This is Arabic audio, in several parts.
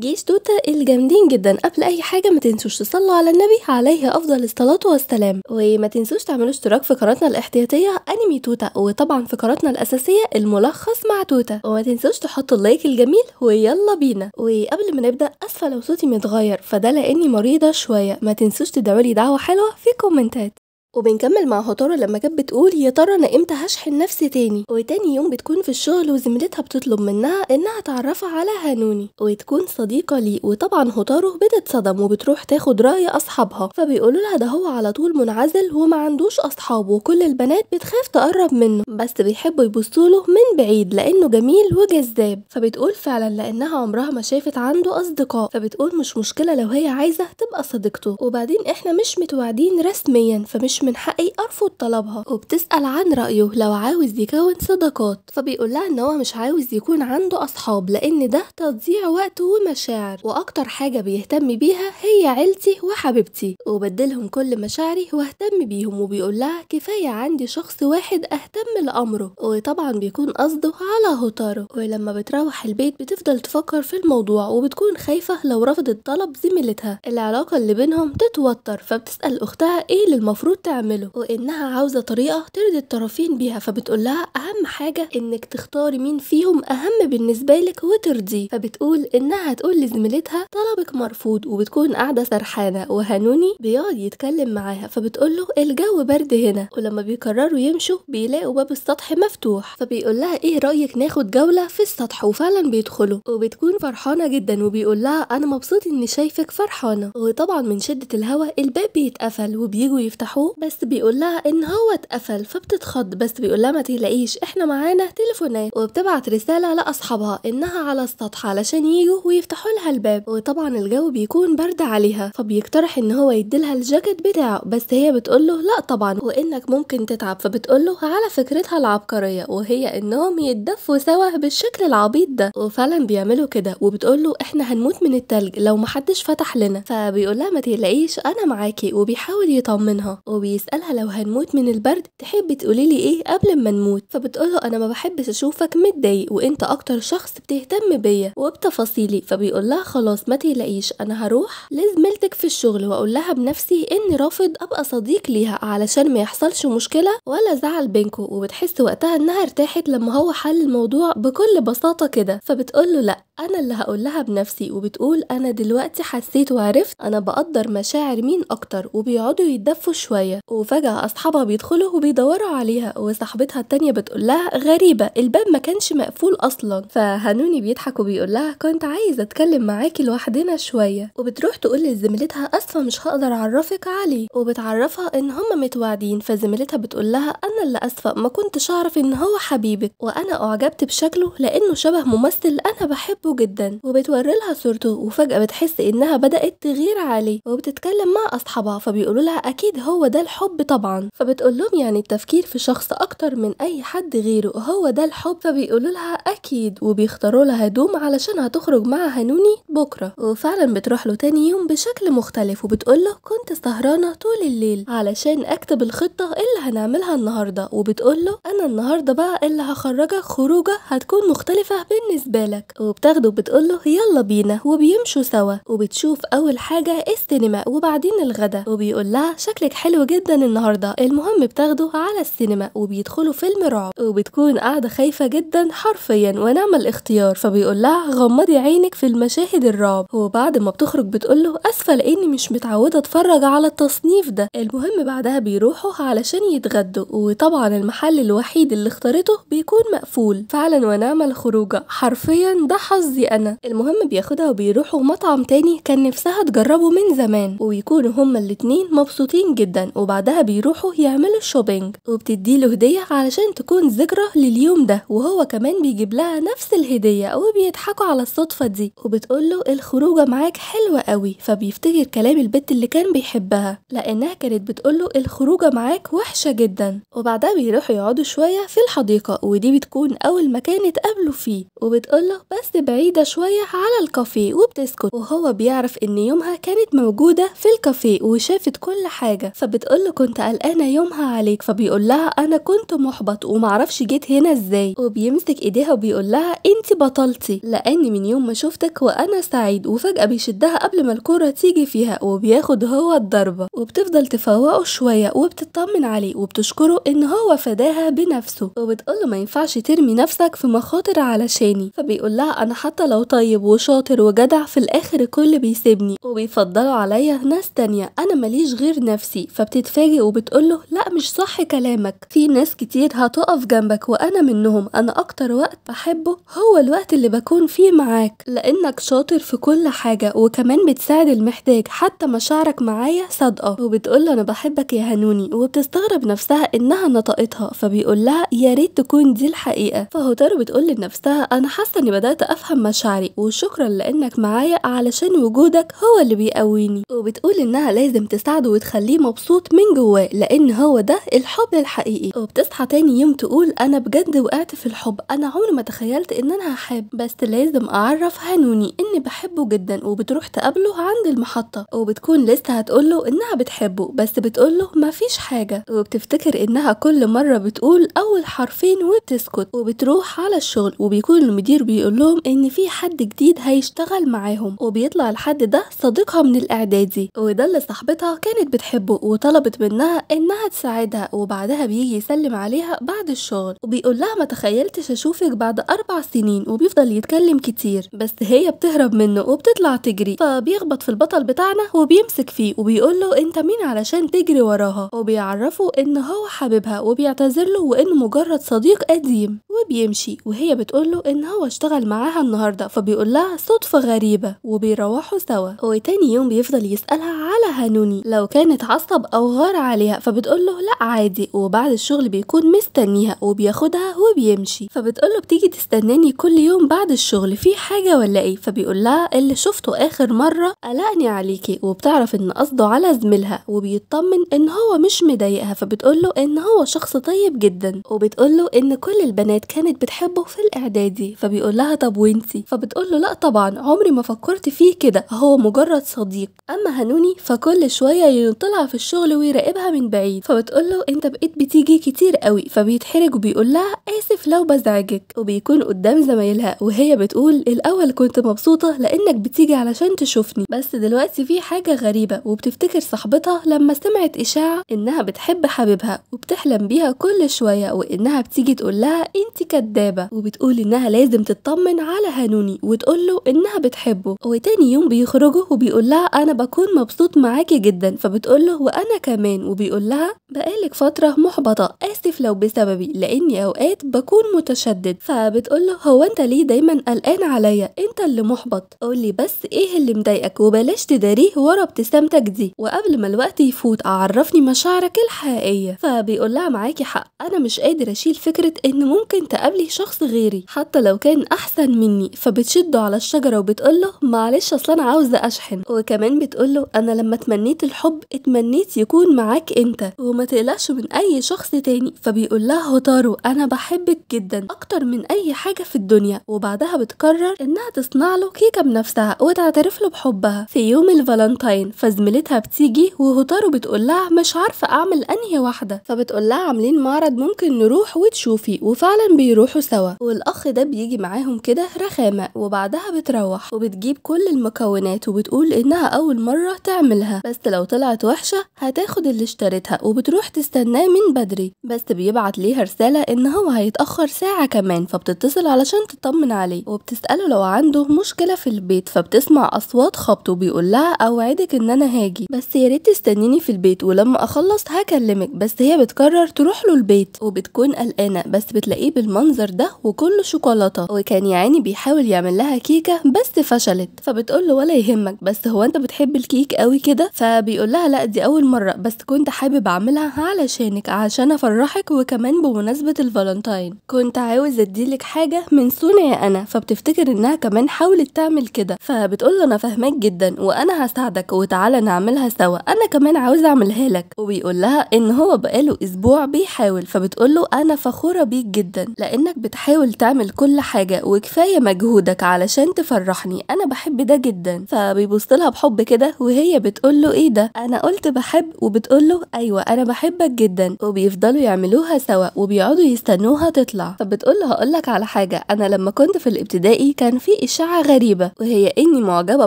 جيش توتا الجامدين جدا قبل اي حاجة ما تنسوش تصلوا على النبي عليه افضل الصلاة والسلام وما تنسوش تعملوا اشتراك في قناتنا الاحتياطية انمي توتة وطبعا في قناتنا الاساسية الملخص مع توتة وما تنسوش تحطوا اللايك الجميل ويلا بينا وقبل ما نبدأ اسفة لو صوتي متغير فده لاني مريضة شوية ما تنسوش تدعولي دعوة حلوة في كومنتات وبنكمل مع هتارة لما كانت بتقول يا ترى انا امتى هشحن نفسي تاني وتاني يوم بتكون في الشغل وزميلتها بتطلب منها انها تعرفها على هانوني وتكون صديقة ليه وطبعا هتارو بتتصدم وبتروح تاخد رأي اصحابها فبيقولوا لها ده هو على طول منعزل وما عندوش اصحاب وكل البنات بتخاف تقرب منه بس بيحبوا يبصوا له من بعيد لانه جميل وجذاب فبتقول فعلا لانها عمرها ما شافت عنده اصدقاء فبتقول مش مشكلة لو هي عايزة تبقى صديقته وبعدين احنا مش متواعدين رسميا فمش من حقي أرفض طلبها وبتسأل عن رأيه لو عاوز يكون صداقات فبيقول لها إن هو مش عاوز يكون عنده أصحاب لأن ده تضييع وقت ومشاعر وأكتر حاجة بيهتم بيها هي عيلتي وحبيبتي وبدلهم كل مشاعري واهتم بيهم وبيقول لها كفاية عندي شخص واحد أهتم لأمره وطبعا بيكون قصده على هتاره ولما بتروح البيت بتفضل تفكر في الموضوع وبتكون خايفة لو رفضت طلب زميلتها العلاقة اللي بينهم تتوتر فبتسأل أختها إيه اللي المفروض تعمله وإنها عاوزة طريقة ترضي الطرفين بيها فبتقول لها أهم حاجة إنك تختاري مين فيهم أهم بالنسبة لك وترضيه فبتقول إنها هتقول لزميلتها طلبك مرفوض وبتكون قاعدة سرحانة وهنوني بيقعد يتكلم معاها فبتقول له الجو برد هنا ولما بيقرروا يمشوا بيلاقوا باب السطح مفتوح فبيقول لها إيه رأيك ناخد جولة في السطح وفعلا بيدخلوا وبتكون فرحانة جدا وبيقول لها أنا مبسوط إني شايفك فرحانة وطبعا من شدة الهوا الباب بيتقفل وبيجوا يفتحوه بس بيقول لها ان هو اتقفل فبتتخض بس بيقول لها ما تقلقيش احنا معانا تليفونات وبتبعت رساله لاصحابها انها على السطح علشان يجوا ويفتحوا لها الباب وطبعا الجو بيكون برد عليها فبيقترح ان هو يديلها الجاكيت بتاعه بس هي بتقول له لا طبعا وانك ممكن تتعب فبتقول له على فكرتها العبقريه وهي انهم يتدفوا سوا بالشكل العبيط ده وفعلا بيعملوا كده وبتقول له احنا هنموت من التلج لو محدش فتح لنا فبيقول لها ما تقلقيش انا معاكي وبيحاول يطمنها وبي وبيسألها لو هنموت من البرد تحبي تقولي لي ايه قبل ما نموت فبتقوله انا ما بحبش اشوفك متضايق وانت اكتر شخص بتهتم بيا وبتفاصيلي فبيقول لها خلاص ما تقلقيش انا هروح لزميلتك في الشغل واقول لها بنفسي اني رافض ابقى صديق ليها علشان ما يحصلش مشكله ولا زعل بينكم وبتحس وقتها انها ارتاحت لما هو حل الموضوع بكل بساطه كده فبتقول له لا أنا اللي هقول لها بنفسي وبتقول أنا دلوقتي حسيت وعرفت أنا بقدر مشاعر مين أكتر وبيقعدوا يتدفوا شوية وفجأة أصحابها بيدخلوا وبيدوروا عليها وصاحبتها التانية بتقول لها غريبة الباب ما كانش مقفول أصلا فهنوني بيضحك وبيقول لها كنت عايزة أتكلم معاكي لوحدنا شوية وبتروح تقول لزميلتها أسفة مش هقدر أعرفك عليه وبتعرفها إن هما متواعدين فزميلتها بتقول لها أنا اللي أسفة ما كنتش أعرف إن هو حبيبك وأنا أعجبت بشكله لأنه شبه ممثل أنا بحبه بتحبه جدا وبتوري لها صورته وفجأة بتحس إنها بدأت تغير عليه وبتتكلم مع أصحابها فبيقولوا لها أكيد هو ده الحب طبعا فبتقول لهم يعني التفكير في شخص أكتر من أي حد غيره هو ده الحب فبيقولوا لها أكيد وبيختاروا لها هدوم علشان هتخرج مع هنوني بكرة وفعلا بتروح له تاني يوم بشكل مختلف وبتقول له كنت سهرانة طول الليل علشان أكتب الخطة اللي هنعملها النهاردة وبتقول له أنا النهاردة بقى اللي هخرجك خروجة هتكون مختلفة بالنسبة لك وبتاخد بتاخده وبتقوله يلا بينا وبيمشوا سوا وبتشوف أول حاجة السينما وبعدين الغدا وبيقول لها شكلك حلو جدا النهاردة المهم بتاخده على السينما وبيدخلوا فيلم رعب وبتكون قاعدة خايفة جدا حرفيا ونعم الاختيار فبيقول لها غمضي عينك في المشاهد الرعب وبعد ما بتخرج بتقول له أسفة لأني مش متعودة أتفرج على التصنيف ده المهم بعدها بيروحوا علشان يتغدوا وطبعا المحل الوحيد اللي اختارته بيكون مقفول فعلا ونعم الخروجة حرفيا ده حظ قصدي انا المهم بياخدها وبيروحوا مطعم تاني كان نفسها تجربه من زمان ويكونوا هما الاتنين مبسوطين جدا وبعدها بيروحوا يعملوا الشوبينج وبتديله هدية علشان تكون ذكرى لليوم ده وهو كمان بيجيب لها نفس الهدية وبيضحكوا على الصدفة دي وبتقوله الخروجة معاك حلوة قوي فبيفتكر كلام البت اللي كان بيحبها لانها كانت بتقوله الخروجة معاك وحشة جدا وبعدها بيروحوا يقعدوا شوية في الحديقة ودي بتكون اول مكان اتقابلوا فيه وبتقوله بس بعيد بعيدة شوية على الكافيه وبتسكت وهو بيعرف ان يومها كانت موجودة في الكافيه وشافت كل حاجة فبتقوله كنت قلقانة يومها عليك فبيقول لها انا كنت محبط ومعرفش جيت هنا ازاي وبيمسك ايديها وبيقول لها انت بطلتي لان من يوم ما شفتك وانا سعيد وفجأة بيشدها قبل ما الكورة تيجي فيها وبياخد هو الضربة وبتفضل تفوقه شوية وبتطمن عليه وبتشكره ان هو فداها بنفسه وبتقوله ما ينفعش ترمي نفسك في مخاطر علشاني فبيقول لها انا حتى لو طيب وشاطر وجدع في الاخر الكل بيسيبني وبيفضلوا عليا ناس تانية انا ماليش غير نفسي فبتتفاجئ وبتقوله لا مش صح كلامك في ناس كتير هتقف جنبك وانا منهم انا اكتر وقت بحبه هو الوقت اللي بكون فيه معاك لانك شاطر في كل حاجة وكمان بتساعد المحتاج حتى مشاعرك معايا صادقة وبتقوله انا بحبك يا هنوني وبتستغرب نفسها انها نطقتها فبيقول لها يا ريت تكون دي الحقيقة فهوتارو بتقول لنفسها انا حاسة اني بدأت افهم بفهم مشاعري وشكرا لانك معايا علشان وجودك هو اللي بيقويني وبتقول انها لازم تساعده وتخليه مبسوط من جواه لان هو ده الحب الحقيقي وبتصحى تاني يوم تقول انا بجد وقعت في الحب انا عمري ما تخيلت ان انا هحب بس لازم اعرف هانوني اني بحبه جدا وبتروح تقابله عند المحطة وبتكون لسه هتقوله انها بتحبه بس بتقوله مفيش حاجة وبتفتكر انها كل مرة بتقول اول حرفين وبتسكت وبتروح على الشغل وبيكون المدير بيقول لهم ان ان في حد جديد هيشتغل معاهم وبيطلع الحد ده صديقها من الاعدادي وده اللي صاحبتها كانت بتحبه وطلبت منها انها تساعدها وبعدها بيجي يسلم عليها بعد الشغل وبيقول لها ما تخيلتش اشوفك بعد اربع سنين وبيفضل يتكلم كتير بس هي بتهرب منه وبتطلع تجري فبيخبط في البطل بتاعنا وبيمسك فيه وبيقول له انت مين علشان تجري وراها وبيعرفه ان هو حبيبها وبيعتذر له وانه مجرد صديق قديم وبيمشي وهي بتقول له ان هو اشتغل معاها النهاردة فبيقول لها صدفة غريبة وبيروحوا سوا وتاني يوم بيفضل يسألها على هانوني لو كانت عصب أو غار عليها فبتقول له لأ عادي وبعد الشغل بيكون مستنيها وبياخدها وبيمشي فبتقول له بتيجي تستناني كل يوم بعد الشغل في حاجة ولا إيه فبيقول لها اللي شفته آخر مرة قلقني عليكي وبتعرف إن قصده على زميلها وبيطمن إن هو مش مضايقها فبتقول له إن هو شخص طيب جدا وبتقول له إن كل البنات كانت بتحبه في الإعدادي فبيقول لها طب وين جنسي فبتقول له لا طبعا عمري ما فكرت فيه كده هو مجرد صديق اما هنوني فكل شويه يطلع في الشغل ويراقبها من بعيد فبتقول له انت بقيت بتيجي كتير قوي فبيتحرج وبيقول لها اسف لو بزعجك وبيكون قدام زمايلها وهي بتقول الاول كنت مبسوطه لانك بتيجي علشان تشوفني بس دلوقتي في حاجه غريبه وبتفتكر صاحبتها لما سمعت اشاعه انها بتحب حبيبها وبتحلم بيها كل شويه وانها بتيجي تقول لها انت كدابه وبتقول انها لازم تطمن على هانوني وتقول له انها بتحبه وتاني يوم بيخرجوا وبيقول لها انا بكون مبسوط معاكي جدا فبتقول له وانا كمان وبيقول لها بقالك فتره محبطه اسف لو بسببي لاني اوقات بكون متشدد فبتقول له هو انت ليه دايما قلقان عليا انت اللي محبط قول لي بس ايه اللي مضايقك وبلاش تداريه ورا ابتسامتك دي وقبل ما الوقت يفوت عرفني مشاعرك الحقيقيه فبيقول لها معاكي حق انا مش قادر اشيل فكره ان ممكن تقابلي شخص غيري حتى لو كان احسن مني مني فبتشده على الشجرة وبتقوله معلش أصل أنا عاوزة أشحن وكمان بتقوله أنا لما تمنيت الحب اتمنيت يكون معاك أنت وما تقلقش من أي شخص تاني فبيقول لها هوتارو أنا بحبك جدا أكتر من أي حاجة في الدنيا وبعدها بتقرر إنها تصنع له كيكة بنفسها وتعترف له بحبها في يوم الفالنتاين فزميلتها بتيجي وهوتارو بتقول لها مش عارفة أعمل أنهي واحدة فبتقول لها عاملين معرض ممكن نروح وتشوفي وفعلا بيروحوا سوا والأخ ده بيجي معاهم كده رخامة وبعدها بتروح وبتجيب كل المكونات وبتقول إنها أول مرة تعملها بس لو طلعت وحشة هتاخد اللي اشترتها وبتروح تستناه من بدري بس بيبعت ليها رسالة إن هو هيتأخر ساعة كمان فبتتصل علشان تطمن عليه وبتسأله لو عنده مشكلة في البيت فبتسمع أصوات خبطه وبيقول لها أوعدك إن أنا هاجي بس يا ريت تستنيني في البيت ولما أخلص هكلمك بس هي بتقرر تروح له البيت وبتكون قلقانة بس بتلاقيه بالمنظر ده وكله شوكولاتة وكان يعني بيحاول يعمل لها كيكه بس فشلت فبتقول له ولا يهمك بس هو انت بتحب الكيك قوي كده فبيقول لها لا دي اول مره بس كنت حابب اعملها علشانك عشان افرحك وكمان بمناسبه الفالنتاين كنت عاوز اديلك حاجه من سونيا انا فبتفتكر انها كمان حاولت تعمل كده فبتقول له انا فاهماك جدا وانا هساعدك وتعالى نعملها سوا انا كمان عاوز اعملها لك وبيقول لها ان هو بقاله اسبوع بيحاول فبتقول له انا فخوره بيك جدا لانك بتحاول تعمل كل حاجه وكفايه مجهودك علشان تفرحني انا بحب ده جدا فبيبصلها بحب كده وهي بتقول له ايه ده انا قلت بحب وبتقول له ايوه انا بحبك جدا وبيفضلوا يعملوها سوا وبيقعدوا يستنوها تطلع فبتقول له هقول لك على حاجه انا لما كنت في الابتدائي كان في اشاعه غريبه وهي اني معجبه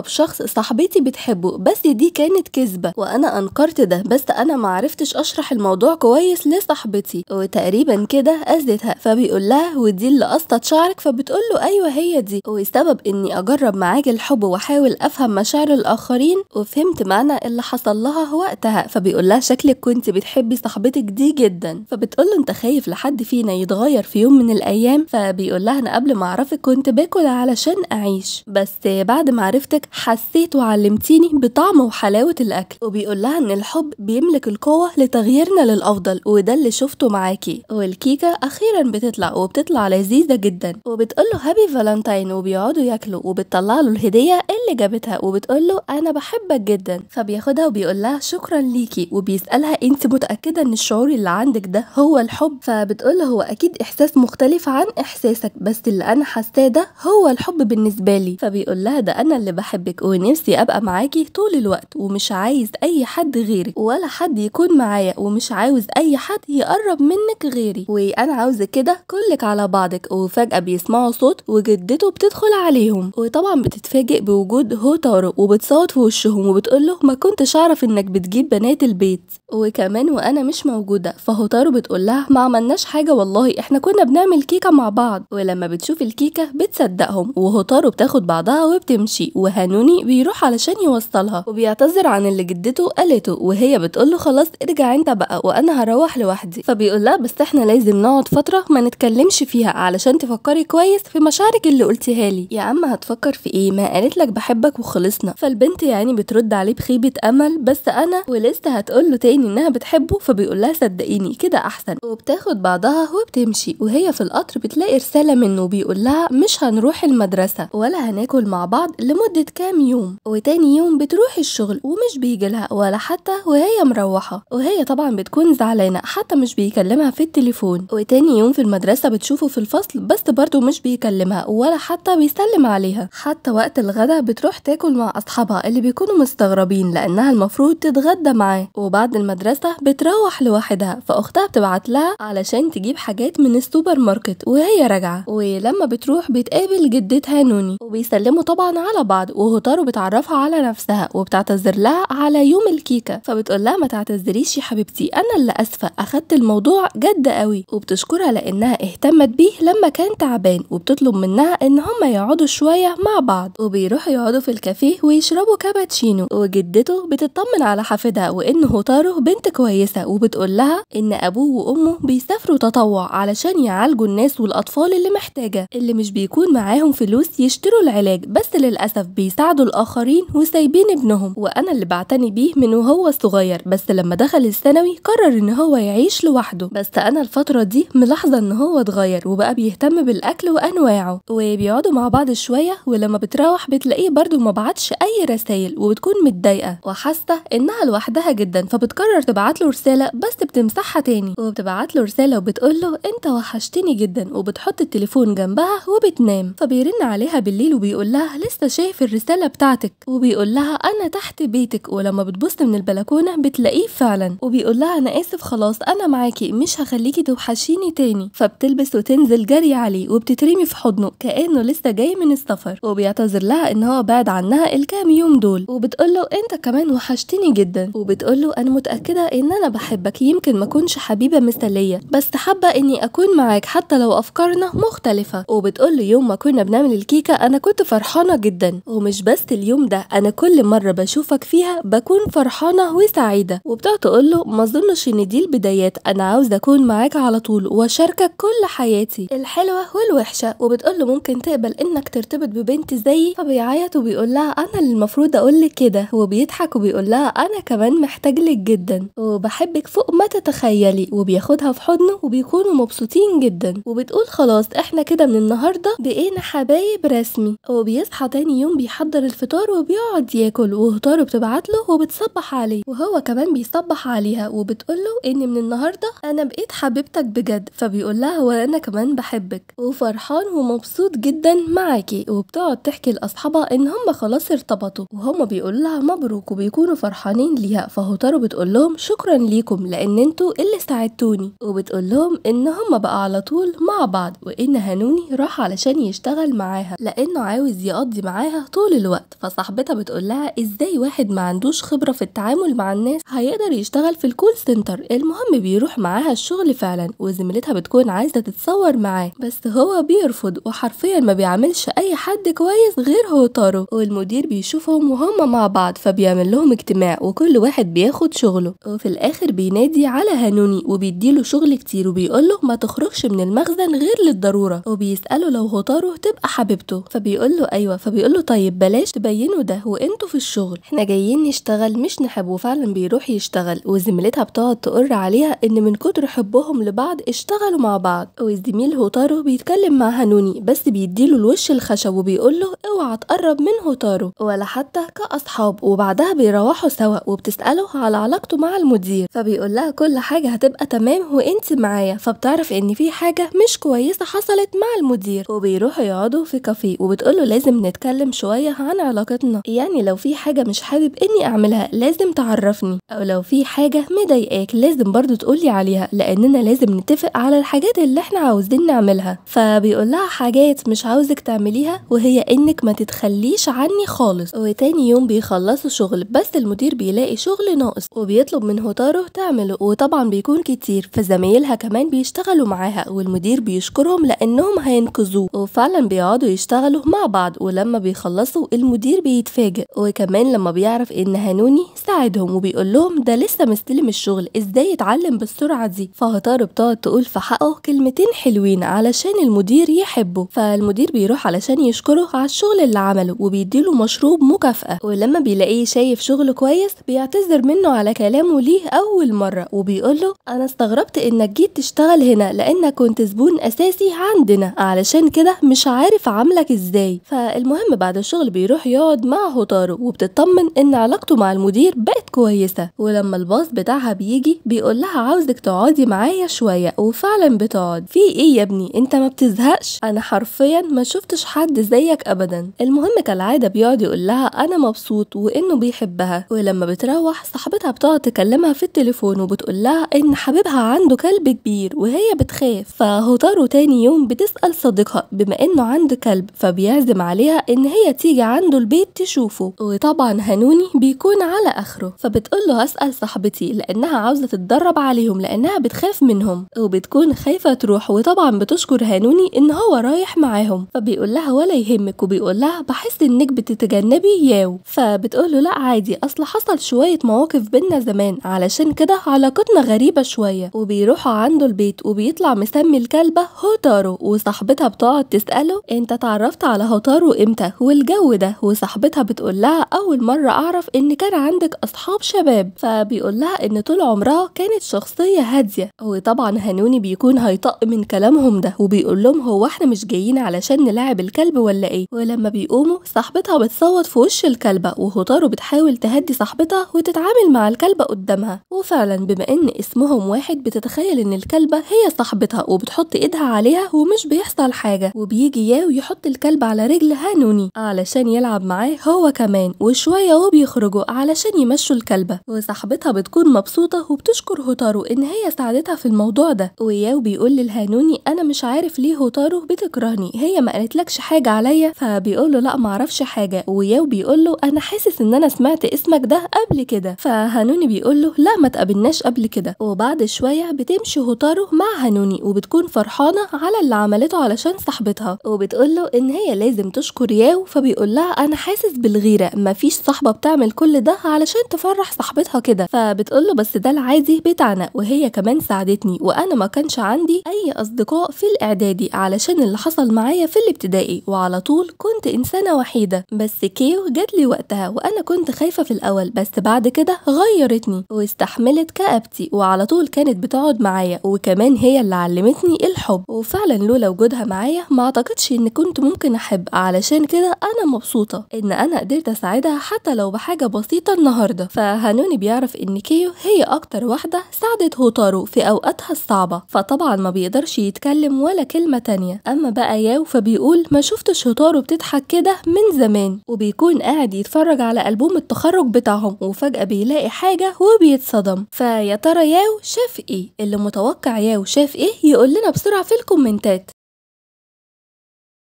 بشخص صاحبتي بتحبه بس دي كانت كذبه وانا انكرت ده بس انا ما عرفتش اشرح الموضوع كويس لصاحبتي وتقريبا كده اذتها فبيقول لها ودي اللي قصت شعرك فبتقول له ايوه هي هي دي وسبب إني أجرب معاك الحب وأحاول أفهم مشاعر الآخرين وفهمت معنى اللي حصل لها وقتها فبيقول لها شكلك كنت بتحبي صاحبتك دي جدا فبتقول له أنت خايف لحد فينا يتغير في يوم من الأيام فبيقول لها أنا قبل ما أعرفك كنت باكل علشان أعيش بس بعد ما عرفتك حسيت وعلمتيني بطعم وحلاوة الأكل وبيقول لها إن الحب بيملك القوة لتغييرنا للأفضل وده اللي شفته معاكي والكيكة أخيرا بتطلع وبتطلع لذيذة جدا وبتقول له هابي فالنتاين وبيقعدوا ياكلوا وبتطلع له الهديه اللي جابتها وبتقول له انا بحبك جدا فبياخدها وبيقول لها شكرا ليكي وبيسالها انت متاكده ان الشعور اللي عندك ده هو الحب فبتقول له هو اكيد احساس مختلف عن احساسك بس اللي انا حاساه ده هو الحب بالنسبه لي فبيقول لها ده انا اللي بحبك ونفسي ابقى معاكي طول الوقت ومش عايز اي حد غيرك ولا حد يكون معايا ومش عاوز اي حد يقرب منك غيري وانا عاوزه كده كلك على بعضك وفجاه بيسمعوا صوت وجد جدته بتدخل عليهم وطبعا بتتفاجئ بوجود هو طارق وبتصوت في وشهم وبتقول له ما كنتش اعرف انك بتجيب بنات البيت وكمان وانا مش موجوده فهوتارو بتقول لها ما عملناش حاجه والله احنا كنا بنعمل كيكه مع بعض ولما بتشوف الكيكه بتصدقهم وهوتارو بتاخد بعضها وبتمشي وهانوني بيروح علشان يوصلها وبيعتذر عن اللي جدته قالته وهي بتقول له خلاص ارجع انت بقى وانا هروح لوحدي فبيقول لها بس احنا لازم نقعد فتره ما نتكلمش فيها علشان تفكري كويس في مشاعرك اللي قلتيها لي يا عم هتفكر في ايه ما قالت لك بحبك وخلصنا فالبنت يعني بترد عليه بخيبه امل بس انا ولسه هتقول له تاني انها بتحبه فبيقول لها صدقيني كده احسن وبتاخد بعضها وبتمشي وهي في القطر بتلاقي رساله منه بيقول لها مش هنروح المدرسه ولا هناكل مع بعض لمده كام يوم وتاني يوم بتروح الشغل ومش بيجي لها ولا حتى وهي مروحه وهي طبعا بتكون زعلانه حتى مش بيكلمها في التليفون وتاني يوم في المدرسه بتشوفه في الفصل بس برضه مش بيكلمها ولا حتى بيسلم عليها حتى وقت الغداء بتروح تاكل مع أصحابها اللي بيكونوا مستغربين لأنها المفروض تتغدى معاه وبعد المدرسة بتروح لوحدها فأختها بتبعت لها علشان تجيب حاجات من السوبر ماركت وهي راجعة ولما بتروح بتقابل جدتها نوني وبيسلموا طبعا على بعض وهتارو بتعرفها على نفسها وبتعتذر لها على يوم الكيكة فبتقول لها ما تعتذريش يا حبيبتي أنا اللي أسفة أخدت الموضوع جد قوي وبتشكرها لأنها اهتمت بيه لما كان تعبان وبتطلب منها إن هما يقعدوا شوية مع بعض وبيروحوا يقعدوا في الكافيه ويشربوا كابتشينو وجدته بتطمن على حفيدها وإن طاره بنت كويسة وبتقول لها إن أبوه وأمه بيسافروا تطوع علشان يعالجوا الناس والأطفال اللي محتاجة اللي مش بيكون معاهم فلوس يشتروا العلاج بس للأسف بيساعدوا الآخرين وسايبين ابنهم وأنا اللي بعتني بيه من وهو صغير بس لما دخل الثانوي قرر إن هو يعيش لوحده بس أنا الفترة دي ملاحظة إن هو اتغير وبقى بيهتم بالأكل وأنواعه وبيقعدوا مع بعض شوية ولما بتروح بتلاقيه برضه ما بعتش أي رسايل وبتكون متضايقة وحاسة إنها لوحدها جدا فبتقرر تبعت له رسالة بس بتمسحها تاني وبتبعت له رسالة وبتقول له أنت وحشتني جدا وبتحط التليفون جنبها وبتنام فبيرن عليها بالليل وبيقول لها لسه شايف الرسالة بتاعتك وبيقول لها أنا تحت بيتك ولما بتبص من البلكونة بتلاقيه فعلا وبيقول لها أنا آسف خلاص أنا معاكي مش هخليكي توحشيني تاني فبتلبس وتنزل جري عليه وبتترمي في حضنه كأنه لسه جاي من السفر وبيعتذر لها إن هو بعد عنها الكام يوم دول وبتقول له أنت كمان وحشتني جدا وبتقول له أنا متأكدة إن أنا بحبك يمكن ما أكونش حبيبة مثالية بس حابة إني أكون معاك حتى لو أفكارنا مختلفة وبتقول له يوم ما كنا بنعمل الكيكة أنا كنت فرحانة جدا ومش بس اليوم ده أنا كل مرة بشوفك فيها بكون فرحانة وسعيدة وبتقعد تقول له ما أظنش إن دي البدايات أنا عاوزة أكون معاك على طول وأشاركك كل حياتي الحلوة والوحشة وبتقول له ممكن تقبل انك ترتبط ببنت زيي فبيعيط وبيقول لها انا اللي المفروض اقولك كده وبيضحك وبيقول لها انا كمان محتاج لك جدا وبحبك فوق ما تتخيلي وبياخدها في حضنه وبيكونوا مبسوطين جدا وبتقول خلاص احنا كده من النهارده بقينا حبايب رسمي وبيصحى تاني يوم بيحضر الفطار وبيقعد ياكل وهتاره بتبعت له وبتصبح عليه وهو كمان بيصبح عليها وبتقول له ان من النهارده انا بقيت حبيبتك بجد فبيقول لها وانا كمان بحبك وفرحان ومبسوط مبسوط جدا معاكي وبتقعد تحكي لاصحابها ان هم خلاص ارتبطوا وهم بيقول لها مبروك وبيكونوا فرحانين ليها فهوتارو بتقول لهم شكرا ليكم لان انتوا اللي ساعدتوني وبتقول لهم ان هم بقى على طول مع بعض وان هانوني راح علشان يشتغل معاها لانه عاوز يقضي معاها طول الوقت فصاحبتها بتقول لها ازاي واحد ما عندوش خبره في التعامل مع الناس هيقدر يشتغل في الكول سنتر المهم بيروح معاها الشغل فعلا وزميلتها بتكون عايزه تتصور معاه بس هو بيرفض وحرفيا حرفيا ما بيعملش اي حد كويس غير هوتارو والمدير بيشوفهم وهم مع بعض فبيعمل لهم اجتماع وكل واحد بياخد شغله وفي الاخر بينادي على هانوني وبيديله شغل كتير له ما تخرجش من المخزن غير للضروره وبيساله لو هوتارو تبقى حبيبته فبيقول له ايوه فبيقول له طيب بلاش تبينوا ده وانتوا في الشغل احنا جايين نشتغل مش نحب وفعلا بيروح يشتغل وزميلتها بتقعد تقر عليها ان من كتر حبهم لبعض اشتغلوا مع بعض والزميل هوتارو بيتكلم مع هانوني بس بس بيديله الوش الخشب وبيقوله اوعى تقرب منه هوتارو ولا حتى كأصحاب وبعدها بيروحوا سوا وبتسأله على علاقته مع المدير فبيقول لها كل حاجة هتبقى تمام وانت معايا فبتعرف ان في حاجة مش كويسة حصلت مع المدير وبيروحوا يقعدوا في كافيه وبتقوله لازم نتكلم شوية عن علاقتنا يعني لو في حاجة مش حابب اني اعملها لازم تعرفني او لو في حاجة مضايقاك لازم برضو تقولي عليها لاننا لازم نتفق على الحاجات اللي احنا عاوزين نعملها فبيقول لها حاجات حاجات مش عاوزك تعمليها وهي انك ما تتخليش عني خالص وتاني يوم بيخلصوا شغل بس المدير بيلاقي شغل ناقص وبيطلب من هوتارو تعمله وطبعا بيكون كتير فزمايلها كمان بيشتغلوا معاها والمدير بيشكرهم لانهم هينقذوه وفعلا بيقعدوا يشتغلوا مع بعض ولما بيخلصوا المدير بيتفاجئ وكمان لما بيعرف ان هانوني ساعدهم وبيقول لهم ده لسه مستلم الشغل ازاي اتعلم بالسرعه دي فهوتارو بتقعد تقول في حقه كلمتين حلوين علشان المدير يحبه ف فالمدير بيروح علشان يشكره على الشغل اللي عمله وبيديله مشروب مكافأة ولما بيلاقيه شايف شغل كويس بيعتذر منه على كلامه ليه أول مرة وبيقوله أنا استغربت إنك جيت تشتغل هنا لأنك كنت زبون أساسي عندنا علشان كده مش عارف عاملك إزاي فالمهم بعد الشغل بيروح يقعد مع هطاره وبتطمن إن علاقته مع المدير بقت كويسة ولما الباص بتاعها بيجي بيقول لها عاوزك تقعدي معايا شوية وفعلا بتقعد في إيه يا ابني أنت ما بتزهقش أنا حرفيا حرفيا ما شفتش حد زيك ابدا المهم كالعاده بيقعد يقول لها انا مبسوط وانه بيحبها ولما بتروح صاحبتها بتقعد تكلمها في التليفون وبتقول لها ان حبيبها عنده كلب كبير وهي بتخاف فهتارو تاني يوم بتسال صديقها بما انه عنده كلب فبيعزم عليها ان هي تيجي عنده البيت تشوفه وطبعا هنوني بيكون على اخره فبتقول له هسال صاحبتي لانها عاوزه تتدرب عليهم لانها بتخاف منهم وبتكون خايفه تروح وطبعا بتشكر هانوني ان هو رايح بيتصالح معاهم فبيقول لها ولا يهمك وبيقول لها بحس انك بتتجنبي ياو فبتقول له لا عادي اصل حصل شويه مواقف بينا زمان علشان كده علاقتنا غريبه شويه وبيروحوا عنده البيت وبيطلع مسمي الكلبه هوتارو وصاحبتها بتقعد تساله انت اتعرفت على هوتارو امتى والجو ده وصاحبتها بتقول لها اول مره اعرف ان كان عندك اصحاب شباب فبيقول لها ان طول عمرها كانت شخصيه هاديه وطبعا هنوني بيكون هيطق من كلامهم ده وبيقول لهم هو احنا مش جايين جايين علشان نلعب الكلب ولا ايه ولما بيقوموا صاحبتها بتصوت في وش الكلبة وهوتارو بتحاول تهدي صاحبتها وتتعامل مع الكلبة قدامها وفعلا بما ان اسمهم واحد بتتخيل ان الكلبة هي صاحبتها وبتحط ايدها عليها ومش بيحصل حاجة وبيجي ياو يحط الكلب على رجل هانوني علشان يلعب معاه هو كمان وشوية وبيخرجوا علشان يمشوا الكلبة وصاحبتها بتكون مبسوطة وبتشكر هوتارو ان هي ساعدتها في الموضوع ده وياو بيقول للهانوني انا مش عارف ليه هوتارو بتكره بتكرهني هي ما قالتلكش حاجه عليا فبيقول له لا ما اعرفش حاجه وياو بيقول له انا حاسس ان انا سمعت اسمك ده قبل كده فهانوني بيقول له لا ما تقابلناش قبل كده وبعد شويه بتمشي هوتارو مع هانوني وبتكون فرحانه على اللي عملته علشان صاحبتها وبتقول له ان هي لازم تشكر ياو فبيقول لها انا حاسس بالغيره مفيش صاحبه بتعمل كل ده علشان تفرح صاحبتها كده فبتقول له بس ده العادي بتاعنا وهي كمان ساعدتني وانا ما كانش عندي اي اصدقاء في الاعدادي علشان اللي حصل حصل معايا في الابتدائي وعلى طول كنت إنسانة وحيدة بس كيو جات لي وقتها وأنا كنت خايفة في الأول بس بعد كده غيرتني واستحملت كآبتي وعلى طول كانت بتقعد معايا وكمان هي اللي علمتني الحب وفعلا لولا وجودها معايا ما أعتقدش إن كنت ممكن أحب علشان كده أنا مبسوطة إن أنا قدرت أساعدها حتى لو بحاجة بسيطة النهاردة فهانوني بيعرف إن كيو هي أكتر واحدة ساعدت هوتارو في أوقاتها الصعبة فطبعا ما بيقدرش يتكلم ولا كلمة تانية أما بقى اياه فبيقول ما شفتش هتارو بتضحك كده من زمان وبيكون قاعد يتفرج على البوم التخرج بتاعهم وفجاه بيلاقي حاجه وبيتصدم فيا ترى ياو شاف ايه اللي متوقع ياو شاف ايه يقول لنا بسرعه في الكومنتات